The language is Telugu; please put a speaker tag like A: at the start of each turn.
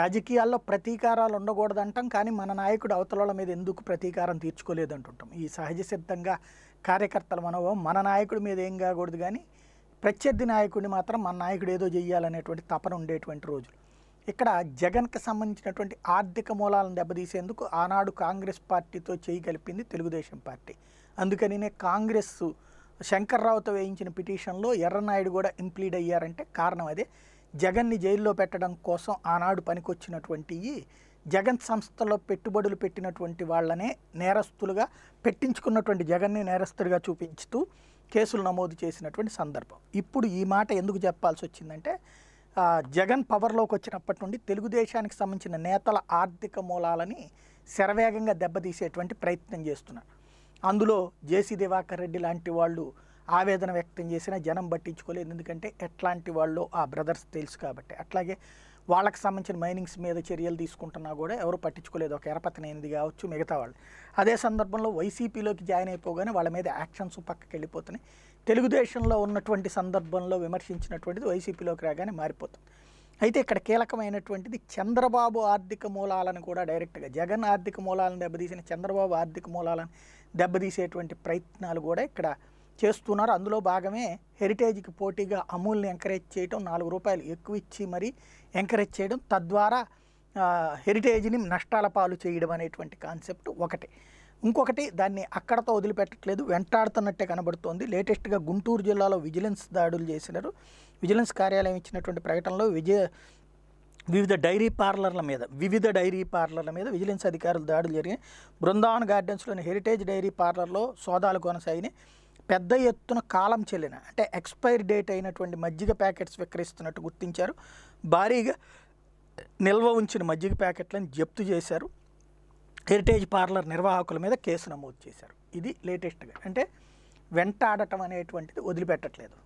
A: రాజకీయాల్లో ప్రతీకారాలు ఉండకూడదు అంటాం కానీ మన నాయకుడు అవతల మీద ఎందుకు ప్రతీకారం తీర్చుకోలేదు అంటుంటాం ఈ సహజ సిద్ధంగా కార్యకర్తల మనోభావం మన నాయకుడి మీద ఏం కాకూడదు కానీ ప్రత్యర్థి నాయకుడిని మాత్రం మన నాయకుడు ఏదో చేయాలనేటువంటి తపన ఉండేటువంటి రోజులు ఇక్కడ జగన్కి సంబంధించినటువంటి ఆర్థిక మూలాలను దెబ్బతీసేందుకు ఆనాడు కాంగ్రెస్ పార్టీతో చేయగలిపింది తెలుగుదేశం పార్టీ అందుకనినే కాంగ్రెస్ శంకర్రావుతో వేయించిన పిటిషన్లో ఎర్రనాయుడు కూడా ఇంప్లీడ్ అయ్యారంటే కారణం అదే జగన్ని జైల్లో పెట్టడం కోసం ఆనాడు పనికొచ్చినటువంటి జగన్ సంస్థలో పెట్టుబడులు పెట్టినటువంటి వాళ్ళనే నేరస్తులుగా పెట్టించుకున్నటువంటి జగన్ని నేరస్తుడిగా చూపించుతూ కేసులు నమోదు చేసినటువంటి సందర్భం ఇప్పుడు ఈ మాట ఎందుకు చెప్పాల్సి వచ్చిందంటే జగన్ పవర్లోకి వచ్చినప్పటి నుండి తెలుగుదేశానికి సంబంధించిన నేతల ఆర్థిక మూలాలని శరవేగంగా దెబ్బతీసేటువంటి ప్రయత్నం చేస్తున్నారు అందులో జేసీ దివాకర్ రెడ్డి లాంటి వాళ్ళు ఆవేదన వ్యక్తం చేసినా జనం పట్టించుకోలేదు ఎందుకంటే ఎట్లాంటి వాళ్ళు ఆ బ్రదర్స్ తెలుసు కాబట్టి అట్లాగే వాళ్ళకి సంబంధించిన మైనింగ్స్ మీద చర్యలు తీసుకుంటున్నా కూడా ఎవరు పట్టించుకోలేదు ఒక ఎనపతనేది కావచ్చు మిగతా వాళ్ళు అదే సందర్భంలో వైసీపీలోకి జాయిన్ అయిపోగానే వాళ్ళ మీద యాక్షన్స్ పక్కకి వెళ్ళిపోతున్నాయి తెలుగుదేశంలో ఉన్నటువంటి సందర్భంలో విమర్శించినటువంటిది వైసీపీలోకి రాగానే మారిపోతుంది అయితే ఇక్కడ కీలకమైనటువంటిది చంద్రబాబు ఆర్థిక మూలాలను కూడా డైరెక్ట్గా జగన్ ఆర్థిక మూలాలను దెబ్బతీసిన చంద్రబాబు ఆర్థిక మూలాలను దెబ్బతీసేటువంటి ప్రయత్నాలు కూడా ఇక్కడ చేస్తున్నారు అందులో భాగమే హెరిటేజ్కి పోటీగా అమూల్ని ఎంకరేజ్ చేయడం నాలుగు రూపాయలు ఎక్కువ ఇచ్చి మరి ఎంకరేజ్ చేయడం తద్వారా హెరిటేజ్ని నష్టాల పాలు చేయడం అనేటువంటి కాన్సెప్ట్ ఒకటి ఇంకొకటి దాన్ని అక్కడతో వదిలిపెట్టట్లేదు వెంటాడుతున్నట్టే కనబడుతోంది లేటెస్ట్గా గుంటూరు జిల్లాలో విజిలెన్స్ దాడులు చేసినారు విజిలెన్స్ కార్యాలయం ఇచ్చినటువంటి ప్రకటనలో విజయ వివిధ డైరీ పార్లర్ల మీద వివిధ డైరీ పార్లర్ల మీద విజిలెన్స్ అధికారులు దాడులు జరిగాయి బృందావన్ గార్డెన్స్లోని హెరిటేజ్ డైరీ పార్లర్లో సోదాలు కొనసాగినాయి పెద్ద ఎత్తున కాలం చెల్లిన అంటే ఎక్స్పైర్ డేట్ అయినటువంటి మజ్జిగ ప్యాకెట్స్ విక్రయిస్తున్నట్టు గుర్తించారు భారీగా నిల్వ ఉంచిన మజ్జిగ ప్యాకెట్లను జప్తు చేశారు హెరిటేజ్ పార్లర్ నిర్వాహకుల మీద కేసు నమోదు చేశారు ఇది లేటెస్ట్గా అంటే వెంటాడటం అనేటువంటిది వదిలిపెట్టట్లేదు